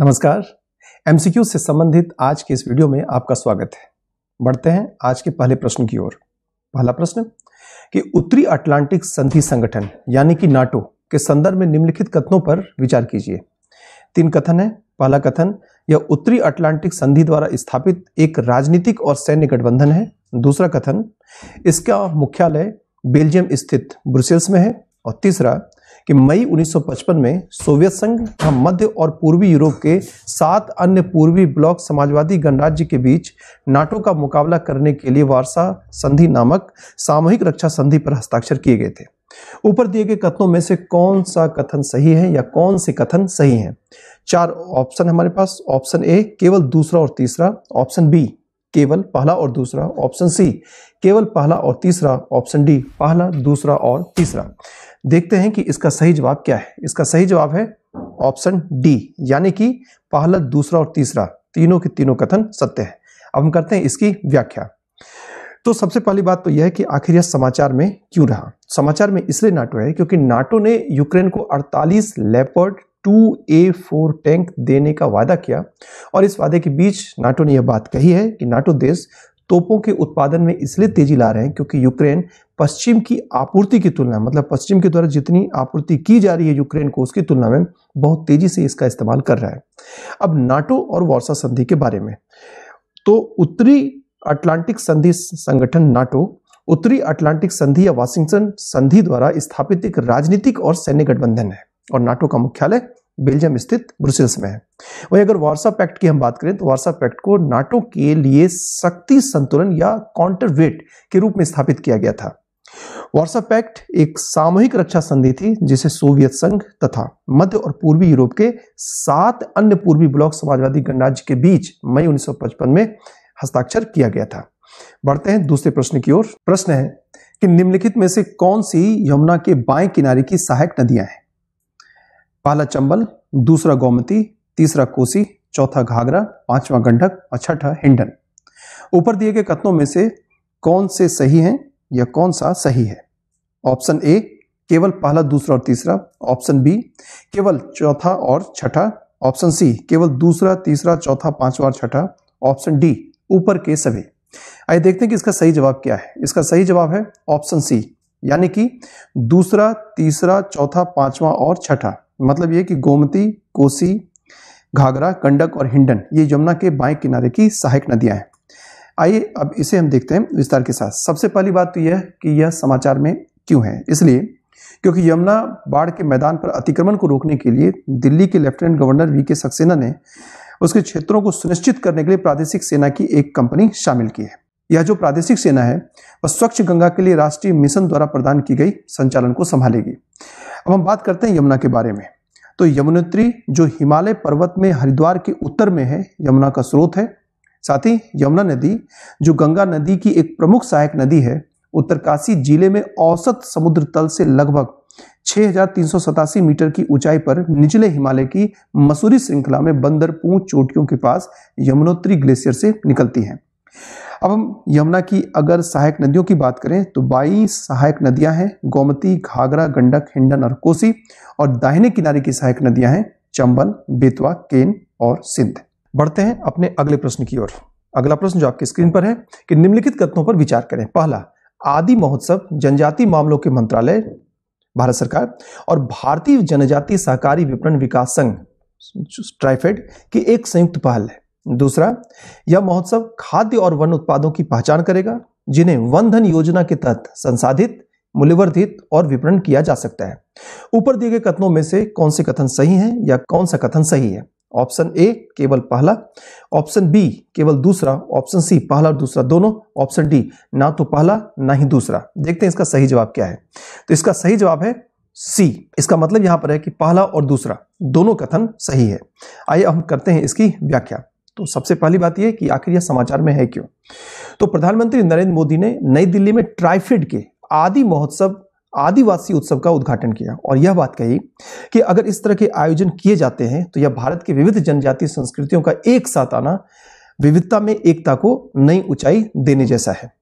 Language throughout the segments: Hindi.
नमस्कार एमसीक्यू से संबंधित आज के इस वीडियो में आपका स्वागत है बढ़ते हैं आज के पहले प्रश्न की ओर पहला प्रश्न कि उत्तरी अटलांटिक संधि संगठन यानी कि नाटो के संदर्भ में निम्नलिखित कथनों पर विचार कीजिए तीन कथन है पहला कथन यह उत्तरी अटलांटिक संधि द्वारा स्थापित एक राजनीतिक और सैन्य गठबंधन है दूसरा कथन इसका मुख्यालय बेल्जियम स्थित ब्रुसेल्स में है और तीसरा कि मई 1955 में सोवियत संघ तथा मध्य और पूर्वी यूरोप के सात अन्य पूर्वी ब्लॉक समाजवादी गणराज्य के बीच नाटो का मुकाबला करने के लिए वार्सा संधि नामक सामूहिक रक्षा संधि पर हस्ताक्षर किए गए थे ऊपर दिए गए कथनों में से कौन सा कथन सही है या कौन से कथन सही है चार ऑप्शन हमारे पास ऑप्शन ए केवल दूसरा और तीसरा ऑप्शन बी केवल पहला और दूसरा ऑप्शन सी केवल पहला और तीसरा ऑप्शन डी पहला दूसरा और तीसरा देखते हैं कि इसका सही जवाब क्या है इसका सही जवाब है ऑप्शन डी यानी कि पहला दूसरा और तीसरा तीनों के तीनों कथन सत्य है अब हम करते हैं इसकी व्याख्या तो सबसे पहली बात तो यह है कि आखिर यह समाचार में क्यों रहा समाचार में इसलिए नाटो है क्योंकि नाटो ने यूक्रेन को 48 Leopard two A four tank देने का वादा किया और इस वादे के बीच नाटो ने यह बात कही है कि नाटो देश तोपों के उत्पादन में इसलिए तेजी ला रहे हैं क्योंकि यूक्रेन पश्चिम की आपूर्ति की तुलना मतलब पश्चिम के द्वारा जितनी आपूर्ति की जा रही है यूक्रेन को उसकी तुलना में बहुत तेजी से इसका इस्तेमाल कर रहा है अब नाटो और वार्सा संधि के बारे में तो उत्तरी अटलांटिक संधि संगठन नाटो उत्तरी अटलांटिक संधि या वाशिंगटन संधि द्वारा स्थापित एक राजनीतिक और सैन्य गठबंधन है और नाटो का मुख्यालय बेल्जियम स्थित ब्रुसेल्स में है वहीं अगर वार्सा पैक्ट की हम बात करें तो वार्सा पैक्ट को नाटो के लिए शक्ति संतुलन या काउंटरवेट के रूप में स्थापित किया गया था वार्सा पैक्ट एक सामूहिक रक्षा संधि थी जिसे सोवियत संघ तथा मध्य और पूर्वी यूरोप के सात अन्य पूर्वी ब्लॉक समाजवादी गणराज्य के बीच मई 1955 में हस्ताक्षर किया गया था बढ़ते हैं दूसरे प्रश्न की ओर प्रश्न है कि निम्नलिखित में से कौन सी यमुना के बाएं किनारे की सहायक नदियां हैं पहला चंबल दूसरा गोमती तीसरा कोसी चौथा घाघरा पांचवा गंडक और छठा हिंडन ऊपर दिए गए कथनों में से कौन से सही हैं या कौन सा सही है ऑप्शन ए केवल पहला दूसरा और तीसरा ऑप्शन बी केवल चौथा और छठा ऑप्शन सी केवल दूसरा तीसरा चौथा पांचवा और छठा ऑप्शन डी ऊपर के सभी आइए देखते हैं कि इसका सही जवाब क्या है इसका सही जवाब है ऑप्शन सी यानी कि दूसरा तीसरा चौथा पांचवा और छठा मतलब ये कि गोमती कोसी घाघरा कंडक और हिंडन ये यमुना के बाएं किनारे की सहायक नदियां हैं आइए अब इसे हम देखते हैं विस्तार के साथ सबसे पहली बात तो यह कि यह समाचार में क्यों है इसलिए क्योंकि यमुना बाढ़ के मैदान पर अतिक्रमण को रोकने के लिए दिल्ली के लेफ्टिनेंट गवर्नर वी के सक्सेना ने उसके क्षेत्रों को सुनिश्चित करने के लिए प्रादेशिक सेना की एक कंपनी शामिल की है यह जो प्रादेशिक सेना है वह स्वच्छ गंगा के लिए राष्ट्रीय मिशन द्वारा प्रदान की गई संचालन को संभालेगी अब हम बात करते हैं यमुना के बारे में तो यमुनोत्री जो हिमालय पर्वत में हरिद्वार के उत्तर में है यमुना का स्रोत है साथ ही यमुना नदी जो गंगा नदी की एक प्रमुख सहायक नदी है उत्तरकाशी जिले में औसत समुद्र तल से लगभग सतासी मीटर की ऊंचाई पर निचले हिमालय की मसूरी श्रृंखला में बंदरपूं चोटियों के पास यमुनोत्री ग्लेशियर से निकलती है अब हम यमुना की अगर सहायक नदियों की बात करें तो बाईस सहायक नदियां हैं गोमती घाघरा गंडक हिंडन और कोसी और दाहिने किनारे की सहायक नदियां हैं चंबल बेतवा केन और सिंध बढ़ते हैं अपने अगले प्रश्न की ओर अगला प्रश्न जो आपकी स्क्रीन पर है कि निम्नलिखित कथनों पर विचार करें पहला आदि महोत्सव जनजाति मामलों के मंत्रालय भारत सरकार और भारतीय जनजातीय सहकारी विपणन विकास संघ ट्राइफेड की एक संयुक्त पहल है दूसरा यह महोत्सव खाद्य और वन उत्पादों की पहचान करेगा जिन्हें वन धन योजना के तहत संसाधित मूल्यवर्धित और विपणन किया जा सकता है ऊपर दिए गए कथनों में से कौन से कथन सही है या कौन सा कथन सही है ऑप्शन ए केवल पहला ऑप्शन बी केवल दूसरा ऑप्शन सी पहला और दूसरा दोनों ऑप्शन डी ना तो पहला ना ही दूसरा देखते हैं इसका सही जवाब क्या है तो इसका सही जवाब है सी इसका मतलब यहां पर है कि पहला और दूसरा दोनों कथन सही है आइए हम करते हैं इसकी व्याख्या तो सबसे पहली बात यह कि आखिर यह समाचार में है क्यों तो प्रधानमंत्री नरेंद्र मोदी ने नई दिल्ली में ट्राइफेड के आदि महोत्सव आदिवासी उत्सव का उद्घाटन किया और यह बात कही कि अगर इस तरह के आयोजन किए जाते हैं तो यह भारत के विविध जनजातीय संस्कृतियों का एक साथ आना विविधता में एकता को नई ऊंचाई देने जैसा है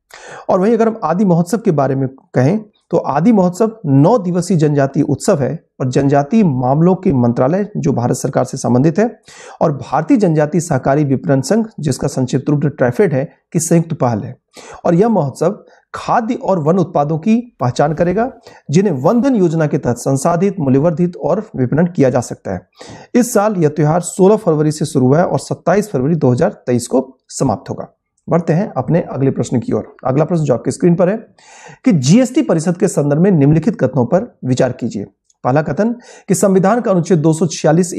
और वहीं अगर हम आदि महोत्सव के बारे में कहें तो आदि महोत्सव नौ दिवसीय जनजातीय उत्सव है और जनजातीय मामलों के मंत्रालय जो भारत सरकार से संबंधित है और भारतीय जनजाति सहकारी विपणन संघ जिसका संक्षिप्त रूप ट्रैफेड है की संयुक्त पहल है और यह महोत्सव खाद्य और वन उत्पादों की पहचान करेगा जिन्हें वंधन योजना के तहत संसाधित मूल्यवर्धित और विपणन किया जा सकता है इस साल यह त्यौहार 16 फरवरी से शुरू हुआ है और 27 फरवरी 2023 को समाप्त होगा बढ़ते हैं अपने अगले प्रश्न की ओर अगला प्रश्न जो आपके स्क्रीन पर है कि जीएसटी परिषद के संदर्भ में निम्नलिखित कथनों पर विचार कीजिए पहला कथन कि संविधान का अनुच्छेद दो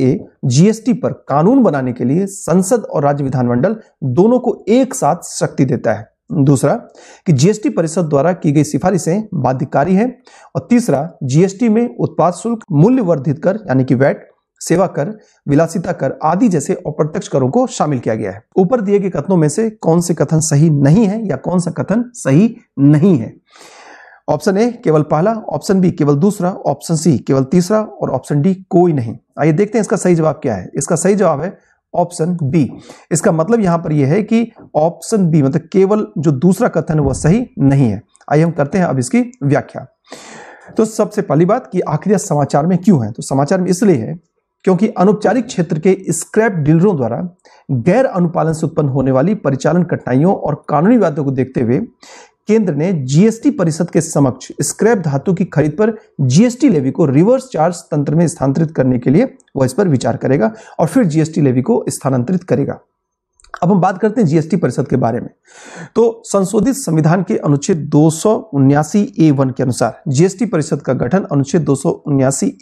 ए जीएसटी पर कानून बनाने के लिए संसद और राज्य विधानमंडल दोनों को एक साथ शक्ति देता है दूसरा कि जीएसटी परिषद द्वारा की गई सिफारिशें बाध्यकारी है और तीसरा जीएसटी में उत्पाद शुल्क मूल्य वर्धित कर यानी कि वैट सेवा कर विलासिता कर आदि जैसे अप्रत्यक्ष करों को शामिल किया गया है ऊपर दिए गए कथनों में से कौन से कथन सही नहीं है या कौन सा कथन सही नहीं है ऑप्शन ए केवल पहला ऑप्शन बी केवल दूसरा ऑप्शन सी केवल तीसरा और ऑप्शन डी कोई नहीं आइए देखते हैं इसका सही जवाब क्या है इसका सही जवाब है ऑप्शन बी इसका मतलब यहां पर यह है कि ऑप्शन बी मतलब केवल जो दूसरा कथन है वह सही नहीं है आइए हम करते हैं अब इसकी व्याख्या तो सबसे पहली बात कि आखिर समाचार में क्यों है तो समाचार में इसलिए है क्योंकि अनौपचारिक क्षेत्र के स्क्रैप डीलरों द्वारा गैर अनुपालन से उत्पन्न होने वाली परिचालन कठिनाइयों और कानूनी वादों को देखते हुए केंद्र ने जीएसटी परिषद के समक्ष स्क्रैप धातु की खरीद पर जीएसटी लेवी को रिवर्स चार्ज तंत्र में स्थानांतरित करने के लिए वह इस पर विचार करेगा और फिर जीएसटी लेवी को स्थानांतरित करेगा अब हम बात करते हैं जीएसटी परिषद के बारे में तो संशोधित संविधान के अनुच्छेद दो ए वन के अनुसार जीएसटी परिषद का गठन अनुच्छेद दो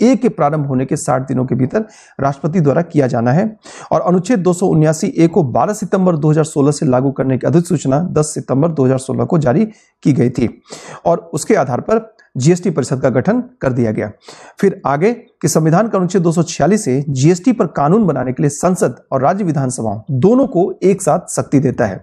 ए के प्रारंभ होने के 60 दिनों के भीतर राष्ट्रपति द्वारा किया जाना है और अनुच्छेद दो ए को 12 सितंबर 2016 से लागू करने की अधिसूचना 10 सितंबर 2016 को जारी की गई थी और उसके आधार पर जीएसटी परिषद का गठन कर दिया गया फिर आगे कि संविधान का अनुच्छेद दो से जीएसटी पर कानून बनाने के लिए संसद और राज्य विधानसभाओं दोनों को एक साथ शक्ति देता है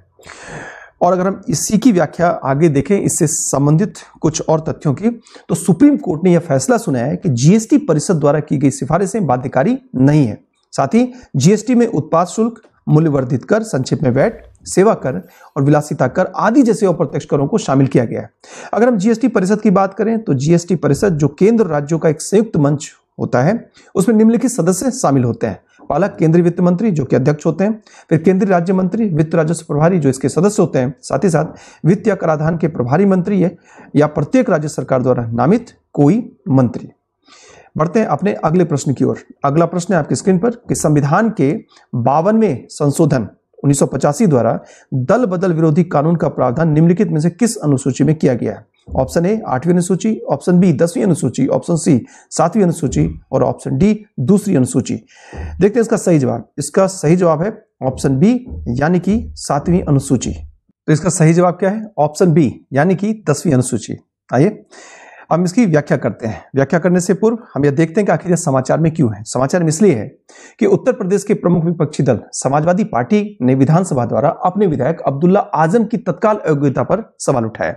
और अगर हम इसी की व्याख्या आगे देखें इससे संबंधित कुछ और तथ्यों की तो सुप्रीम कोर्ट ने यह फैसला सुनाया है कि जीएसटी परिषद द्वारा की गई सिफारिशें बाध्यकारी नहीं है साथ ही जीएसटी में उत्पाद शुल्क मूल्यवर्धित कर संक्षिप्त में वैट सेवा कर और विलासिता कर आदि जैसे अप्रत्यक्ष करों को शामिल किया गया है अगर हम जीएसटी परिषद की बात करें तो जीएसटी परिषद जो केंद्र राज्यों का एक संयुक्त मंच होता है उसमें निम्नलिखित सदस्य शामिल होते हैं पहला केंद्रीय वित्त मंत्री जो कि अध्यक्ष होते हैं फिर केंद्रीय राज्य मंत्री वित्त राजस्व प्रभारी जो इसके सदस्य होते हैं साथ ही साथ वित्त या कराधान के प्रभारी मंत्री है या प्रत्येक राज्य सरकार द्वारा नामित कोई मंत्री बढ़ते हैं अपने अगले प्रश्न की ओर अगला प्रश्न है आपकी स्क्रीन पर कि संविधान के बावनवें संशोधन उन्नीस द्वारा दल बदल विरोधी कानून का प्रावधान निम्नलिखित में से किस अनुसूची में किया गया है ऑप्शन ए आठवीं अनुसूची ऑप्शन बी दसवीं अनुसूची ऑप्शन सी सातवीं अनुसूची और ऑप्शन डी दूसरी अनुसूची देखते हैं इसका सही जवाब इसका सही जवाब है ऑप्शन बी यानी कि सातवीं अनुसूची तो इसका सही जवाब क्या है ऑप्शन बी यानी कि दसवीं अनुसूची आइए हम इसकी व्याख्या करते हैं व्याख्या करने से पूर्व हम यह देखते हैं कि आखिर यह समाचार में क्यों है समाचार में इसलिए है कि उत्तर प्रदेश के प्रमुख विपक्षी दल समाजवादी पार्टी ने विधानसभा द्वारा अपने विधायक अब्दुल्ला आजम की तत्काल अयोग्यता पर सवाल उठाया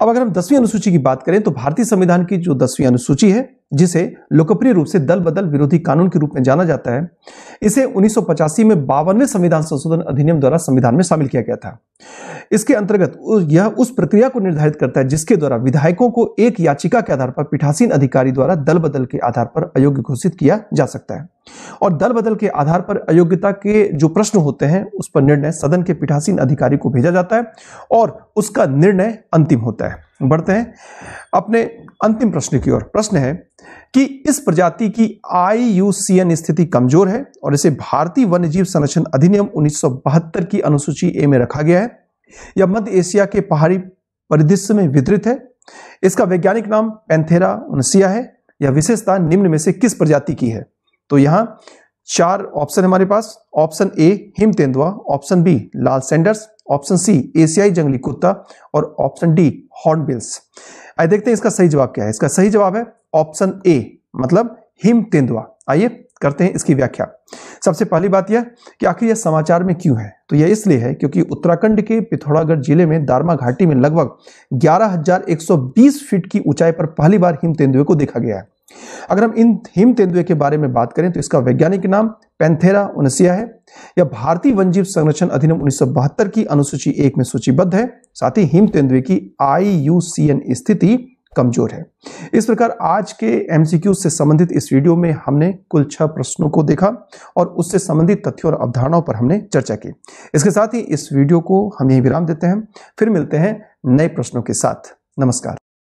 अब अगर हम दसवीं अनुसूची की बात करें तो भारतीय संविधान की जो दसवीं अनुसूची है जिसे लोकप्रिय रूप से दल बदल विरोधी कानून के रूप में जाना जाता है इसे 1985 में बावनवे संविधान संशोधन अधिनियम द्वारा संविधान में शामिल किया गया था इसके अंतर्गत यह उस प्रक्रिया को निर्धारित करता है जिसके द्वारा विधायकों को एक याचिका के आधार पर पीठासीन अधिकारी द्वारा दल बदल के आधार पर अयोग्य घोषित किया जा सकता है और दल बदल के आधार पर अयोग्यता के जो प्रश्न होते हैं उस पर निर्णय सदन के पीठासीन अधिकारी को भेजा जाता है और उसका निर्णय अंतिम होता है बढ़ते हैं अपने अंतिम प्रश्न की ओर प्रश्न है कि इस प्रजाति की आईयूसीएन स्थिति कमजोर है और इसे भारतीय वन्यजीव संरक्षण अधिनियम 1972 की अनुसूची ए में रखा गया है यह मध्य एशिया के पहाड़ी परिदृश्य में वितरित है इसका वैज्ञानिक नाम पेंथेरा उनसिया है यह विशेषता निम्न में से किस प्रजाति की है तो यहां चार ऑप्शन हमारे पास ऑप्शन ए हिम तेंदुआ ऑप्शन बी लाल सेंडर्स ऑप्शन सी एशियाई जंगली कुत्ता और ऑप्शन डी हॉर्नबिल्स आइए देखते हैं इसका सही जवाब क्या है इसका सही जवाब है ऑप्शन ए मतलब हिम तेंदुआ आइए करते हैं इसकी व्याख्या सबसे पहली बात यह कि आखिर यह समाचार में क्यों है तो यह इसलिए है क्योंकि उत्तराखंड के पिथौरागढ़ जिले में दारमा घाटी में लगभग 11,120 फीट की ऊंचाई पर पहली बार हिम तेंदुए को देखा गया है अगर हम इन हिम तेंदुए के बारे में बात करें तो इसका वैज्ञानिक नाम पेंथेरा उनसिया है यह भारतीय वन्यजीव संरक्षण अधिनियम उन्नीस की अनुसूची एक में सूचीबद्ध है साथ ही हिम तेंदुए की आई स्थिति कमजोर है इस प्रकार आज के एमसीक्यू से संबंधित इस वीडियो में हमने कुल छह प्रश्नों को देखा और उससे संबंधित तथ्यों और अवधारणाओं पर हमने चर्चा की इसके साथ ही इस वीडियो को हम यही विराम देते हैं फिर मिलते हैं नए प्रश्नों के साथ नमस्कार